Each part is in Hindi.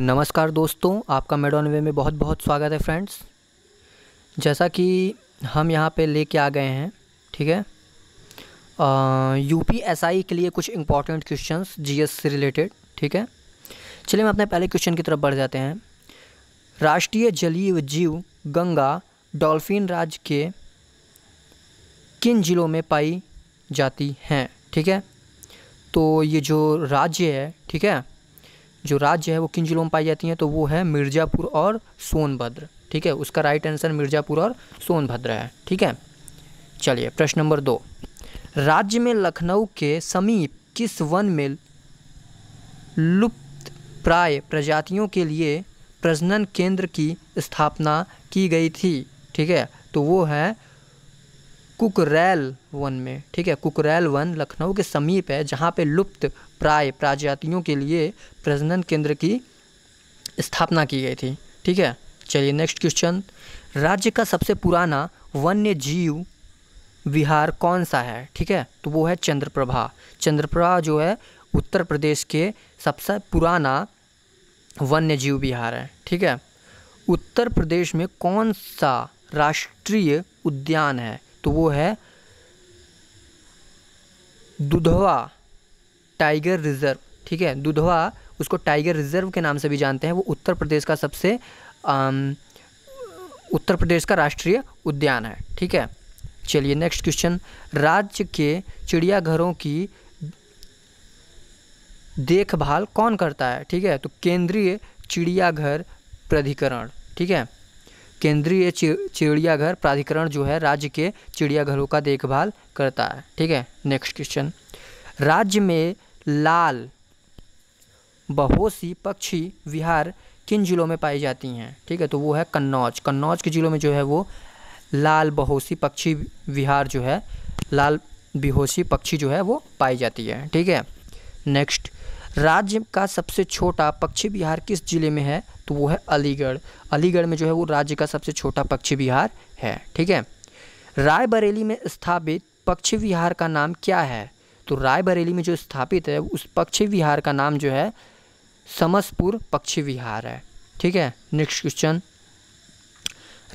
नमस्कार दोस्तों आपका मेडोन वे में बहुत बहुत स्वागत है फ्रेंड्स जैसा कि हम यहाँ पे लेके आ गए हैं ठीक है यू पी एस आई के लिए कुछ इंपॉर्टेंट क्वेश्चंस जीएस से रिलेटेड ठीक है चलिए हम अपने पहले क्वेश्चन की तरफ बढ़ जाते हैं राष्ट्रीय जलीय जीव गंगा डॉल्फिन राज्य के किन ज़िलों में पाई जाती हैं ठीक है तो ये जो राज्य है ठीक है जो राज्य है वो किन जिलों में पाई जाती हैं तो वो है मिर्ज़ापुर और सोनभद्र ठीक है उसका राइट आंसर मिर्ज़ापुर और सोनभद्र है ठीक है चलिए प्रश्न नंबर दो राज्य में लखनऊ के समीप किस वन में लुप्त प्राय प्रजातियों के लिए प्रजनन केंद्र की स्थापना की गई थी ठीक है तो वो है कुकरैल वन में ठीक है कुकरैल वन लखनऊ के समीप है जहाँ पे लुप्त प्राय प्राजातियों के लिए प्रजनन केंद्र की स्थापना की गई थी ठीक है चलिए नेक्स्ट क्वेश्चन राज्य का सबसे पुराना वन्य जीव विहार कौन सा है ठीक है तो वो है चंद्रप्रभा चंद्रप्रभा जो है उत्तर प्रदेश के सबसे पुराना वन्य जीव विहार है ठीक है उत्तर प्रदेश में कौन सा राष्ट्रीय उद्यान है तो वो है दुधवा टाइगर रिजर्व ठीक है दुधवा उसको टाइगर रिजर्व के नाम से भी जानते हैं वो उत्तर प्रदेश का सबसे आम, उत्तर प्रदेश का राष्ट्रीय उद्यान है ठीक है चलिए नेक्स्ट क्वेश्चन राज्य के चिड़ियाघरों की देखभाल कौन करता है ठीक है तो केंद्रीय चिड़ियाघर प्राधिकरण ठीक है केंद्रीय चिड़ियाघर प्राधिकरण जो है राज्य के चिड़ियाघरों का देखभाल करता है ठीक है नेक्स्ट क्वेश्चन राज्य में लाल बहोसी पक्षी विहार किन जिलों में पाई जाती हैं ठीक है तो वो है कन्नौज कन्नौज के ज़िलों में जो है वो लाल बहोसी पक्षी विहार जो है लाल बिहोसी पक्षी जो है वो पाई जाती है ठीक है नेक्स्ट राज्य का सबसे छोटा पक्षी विहार किस जिले में है तो वो है अलीगढ़ अलीगढ़ में जो है वो राज्य का सबसे छोटा पक्षी विहार है ठीक है रायबरेली में स्थापित पक्षी विहार का नाम क्या है तो रायबरेली में जो स्थापित है उस पक्षी विहार का नाम जो है समसपुर पक्षी विहार है ठीक है नेक्स्ट क्वेश्चन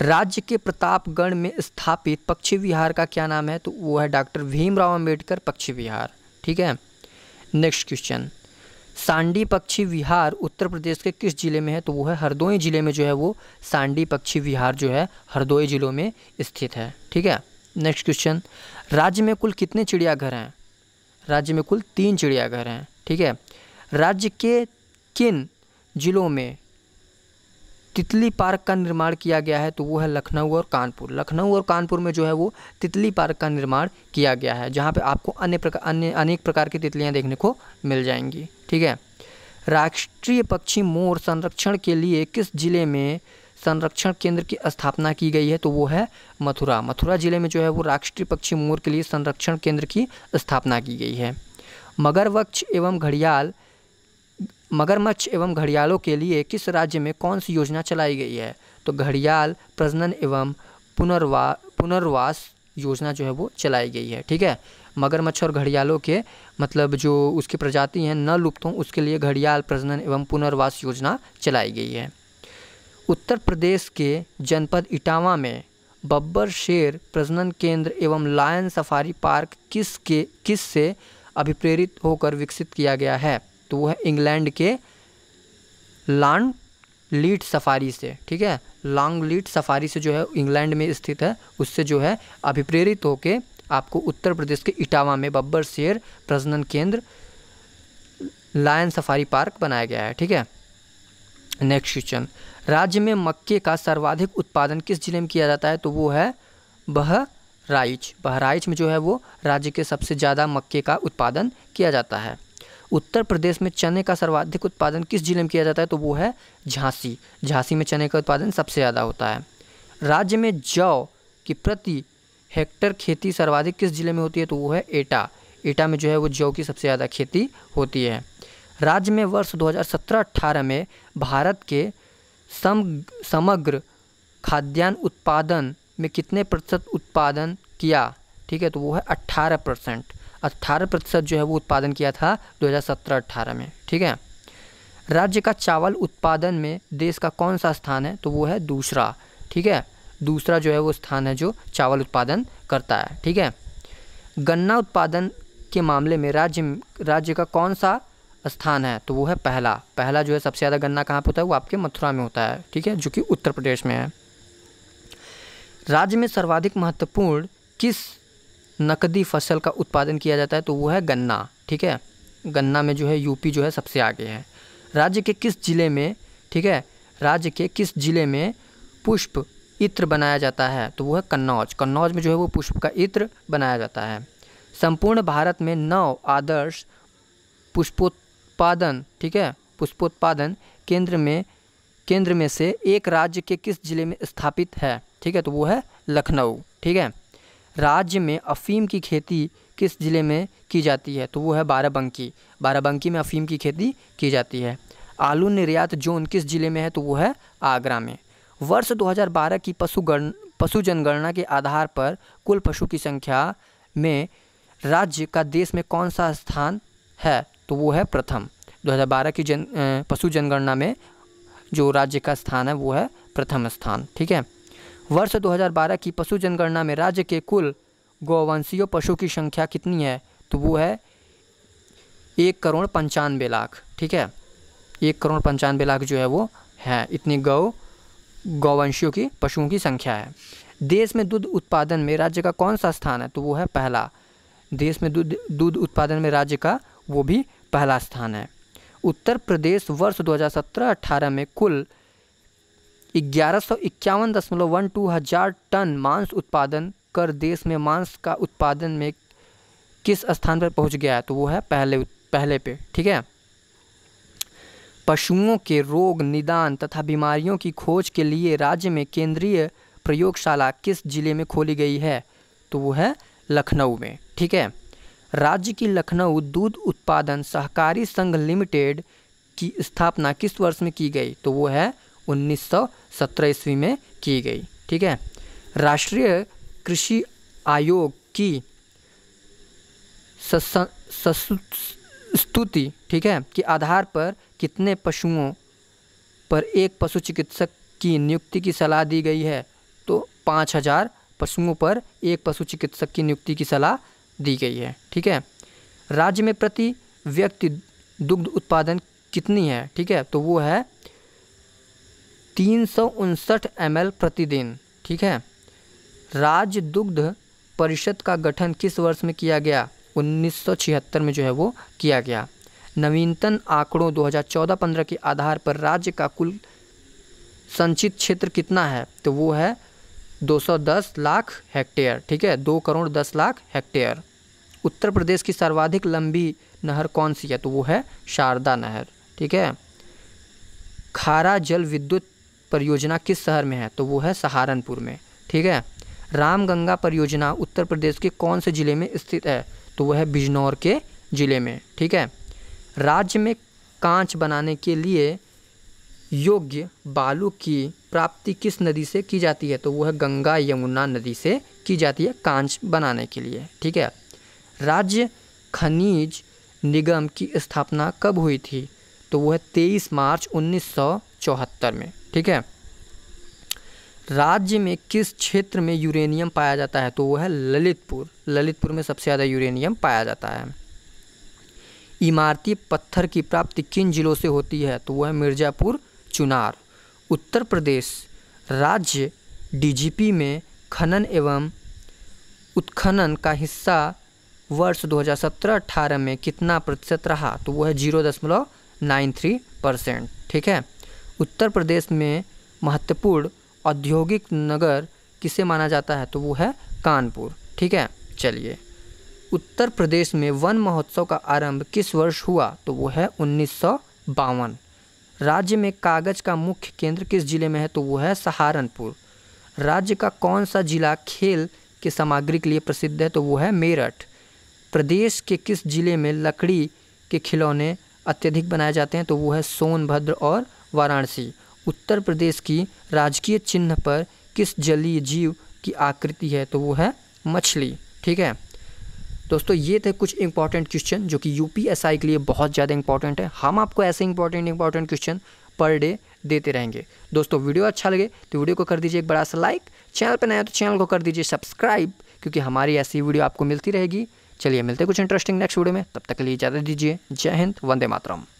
राज्य के प्रतापगढ़ में स्थापित पक्षी विहार का क्या नाम है तो वो है डॉक्टर भीमराव अंबेडकर पक्षी विहार ठीक है नेक्स्ट क्वेश्चन सांडी पक्षी विहार उत्तर प्रदेश के किस ज़िले में है तो वो है हरदोई ज़िले में जो है वो सांडी पक्षी विहार जो है हरदोई ज़िलों में स्थित है ठीक है नेक्स्ट क्वेश्चन राज्य में कुल कितने चिड़ियाघर हैं राज्य में कुल तीन चिड़ियाघर हैं ठीक है राज्य के किन जिलों में तितली पार्क का निर्माण किया गया है तो वो है लखनऊ और कानपुर लखनऊ और कानपुर में जो है वो तितली पार्क का निर्माण किया गया है जहाँ पे आपको अन्य प्रकार अन्य अनेक प्रकार की तितलियाँ देखने को मिल जाएंगी ठीक है राष्ट्रीय पक्षी मोर संरक्षण के लिए किस जिले में संरक्षण केंद्र की स्थापना की गई है तो वो है मथुरा मथुरा ज़िले में जो है वो राष्ट्रीय पक्षी मोर के लिए संरक्षण केंद्र की स्थापना की गई है मगरवक्ष एवं घड़ियाल मगरमच्छ एवं घड़ियालों के लिए किस राज्य में कौन सी योजना चलाई गई है तो घड़ियाल प्रजनन एवं पुनर्वा पुनर्वास योजना जो है वो चलाई गई है ठीक है मगरमच्छ और घड़ियालों के मतलब जो उसकी प्रजाति हैं न लुप्त हों उसके लिए घड़ियाल प्रजनन एवं पुनर्वास योजना चलाई गई है उत्तर प्रदेश के जनपद इटावा में बब्बर शेर प्रजनन केंद्र एवं लायन सफारी पार्क किस के किस से अभिप्रेरित होकर विकसित किया गया है तो वो है इंग्लैंड के लॉन्ग लीड सफारी से ठीक है लॉन्ग लीड सफारी से जो है इंग्लैंड में स्थित है उससे जो है अभिप्रेरित होकर आपको उत्तर प्रदेश के इटावा में बब्बर शेर प्रजनन केंद्र लायन सफारी पार्क बनाया गया है ठीक है नेक्स्ट क्वेश्चन राज्य में मक्के का सर्वाधिक उत्पादन किस जिले में किया जाता है तो वो है बहराइच बहराइच में जो है वो राज्य के सबसे ज़्यादा मक्के का उत्पादन किया जाता है उत्तर प्रदेश में चने का सर्वाधिक उत्पादन किस जिले में किया जाता है तो वो है झांसी झांसी में चने का उत्पादन सबसे ज़्यादा होता है राज्य में जौ की प्रति हेक्टर खेती सर्वाधिक किस जिले में होती है तो वो है एटा एटा में जो है वो जौ की सबसे ज़्यादा खेती होती है राज्य में वर्ष 2017-18 में भारत के सम समग्र खाद्यान्न उत्पादन में कितने प्रतिशत उत्पादन किया ठीक है तो वो है 18 परसेंट अट्ठारह प्रतिशत जो है वो उत्पादन किया था 2017-18 में ठीक है राज्य का चावल उत्पादन में देश का कौन सा स्थान है तो वो है दूसरा ठीक है दूसरा जो है वो स्थान है जो चावल उत्पादन करता है ठीक है गन्ना उत्पादन के मामले में राज्य राज्य का कौन सा स्थान है तो वो है पहला पहला जो है सबसे ज़्यादा गन्ना कहाँ पर होता है वो आपके मथुरा में होता है ठीक है जो कि उत्तर प्रदेश में है राज्य में सर्वाधिक महत्वपूर्ण किस नकदी फसल का उत्पादन किया जाता है तो वो है गन्ना ठीक है गन्ना में जो है यूपी जो है सबसे आगे है राज्य के किस ज़िले में ठीक है राज्य के किस ज़िले में पुष्प इत्र बनाया जाता है तो वो है कन्नौज कन्नौज में जो है वो पुष्प का इत्र बनाया जाता है संपूर्ण भारत में नौ आदर्श पुष्पोत्पादन ठीक है पुष्पोत्पादन केंद्र में केंद्र में से एक राज्य के किस ज़िले में स्थापित है ठीक है तो वो है लखनऊ ठीक है राज्य में अफ़ीम की खेती किस ज़िले में की जाती है तो वो है बाराबंकी बाराबंकी में अफ़ीम की खेती की जाती है आलू निर्यात जोन किस ज़िले में है तो वो है आगरा में वर्ष 2012 की पशु गण पशु जनगणना के आधार पर कुल पशु की संख्या में राज्य का देश में कौन सा स्थान है तो वो है प्रथम 2012 की जन पशु जनगणना में जो राज्य का स्थान है वो है प्रथम स्थान ठीक है वर्ष 2012 की पशु जनगणना में राज्य के कुल गौवंशीय पशु की संख्या कितनी है तो वो है एक करोड़ पंचानवे लाख ठीक है एक करोड़ पंचानवे लाख जो है वो है इतनी गौ गौवंशियों की पशुओं की संख्या है देश में दूध उत्पादन में राज्य का कौन सा स्थान है तो वो है पहला देश में दूध दूध उत्पादन में राज्य का वो भी पहला स्थान है उत्तर प्रदेश वर्ष 2017-18 में कुल ग्यारह सौ इक्यावन दशमलव वन टू हज़ार टन मांस उत्पादन कर देश में मांस का उत्पादन में किस स्थान पर पहुंच गया है तो वो है पहले पहले पे ठीक है पशुओं के रोग निदान तथा बीमारियों की खोज के लिए राज्य में केंद्रीय प्रयोगशाला किस जिले में खोली गई है तो वो है लखनऊ में ठीक है राज्य की लखनऊ दूध उत्पादन सहकारी संघ लिमिटेड की स्थापना किस वर्ष में की गई तो वो है 1917 ईस्वी में की गई ठीक है राष्ट्रीय कृषि आयोग की स्तुति ठीक है कि आधार पर कितने पशुओं पर एक पशु चिकित्सक की नियुक्ति की सलाह दी गई है तो पाँच हज़ार पशुओं पर एक पशु चिकित्सक की नियुक्ति की सलाह दी गई है ठीक है राज्य में प्रति व्यक्ति दुग्ध उत्पादन कितनी है ठीक है तो वो है तीन सौ उनसठ एम प्रतिदिन ठीक है राज्य दुग्ध परिषद का गठन किस वर्ष में किया गया 1976 में जो है वो किया गया नवीनतम आंकड़ों 2014-15 के आधार पर राज्य का कुल संचित क्षेत्र कितना है तो वो है 210 लाख हेक्टेयर ठीक है दो करोड़ दस लाख हेक्टेयर उत्तर प्रदेश की सर्वाधिक लंबी नहर कौन सी है तो वो है शारदा नहर ठीक है खारा जल विद्युत परियोजना किस शहर में है तो वो है सहारनपुर में ठीक है रामगंगा परियोजना उत्तर प्रदेश के कौन से ज़िले में स्थित है तो वह है बिजनौर के ज़िले में ठीक है राज्य में कांच बनाने के लिए योग्य बालू की प्राप्ति किस नदी से की जाती है तो वह गंगा यमुना नदी से की जाती है कांच बनाने के लिए ठीक है राज्य खनिज निगम की स्थापना कब हुई थी तो वह तेईस मार्च उन्नीस सौ चौहत्तर में ठीक है राज्य में किस क्षेत्र में यूरेनियम पाया जाता है तो वो है ललितपुर ललितपुर में सबसे ज़्यादा यूरेनियम पाया जाता है इमारती पत्थर की प्राप्ति किन जिलों से होती है तो वो है मिर्ज़ापुर चुनार उत्तर प्रदेश राज्य डीजीपी में खनन एवं उत्खनन का हिस्सा वर्ष 2017-18 में कितना प्रतिशत रहा तो वो है जीरो दशमलव नाइन थ्री परसेंट ठीक है उत्तर प्रदेश में महत्वपूर्ण औद्योगिक नगर किसे माना जाता है तो वो है कानपुर ठीक है चलिए उत्तर प्रदेश में वन महोत्सव का आरंभ किस वर्ष हुआ तो वो है उन्नीस राज्य में कागज़ का मुख्य केंद्र किस जिले में है तो वो है सहारनपुर राज्य का कौन सा जिला खेल के सामग्री के लिए प्रसिद्ध है तो वो है मेरठ प्रदेश के किस जिले में लकड़ी के खिलौने अत्यधिक बनाए जाते हैं तो वो है सोनभद्र और वाराणसी उत्तर प्रदेश की राजकीय चिन्ह पर किस जलीय जीव की आकृति है तो वो है मछली ठीक है दोस्तों ये थे कुछ इंपॉर्टेंट क्वेश्चन जो कि यूपीएसआई के लिए बहुत ज़्यादा इंपॉर्टेंट है हम आपको ऐसे important important question per day देते रहेंगे दोस्तों वीडियो अच्छा लगे तो वीडियो को कर दीजिए एक बड़ा सा लाइक चैनल पर नया तो चैनल को कर दीजिए सब्सक्राइब क्योंकि हमारी ऐसी वीडियो आपको मिलती रहेगी चलिए मिलते हैं कुछ इंटरेस्टिंग नेक्स्ट वीडियो में तब तक के लिए इजाज़त दीजिए जय हिंद वंदे मातरम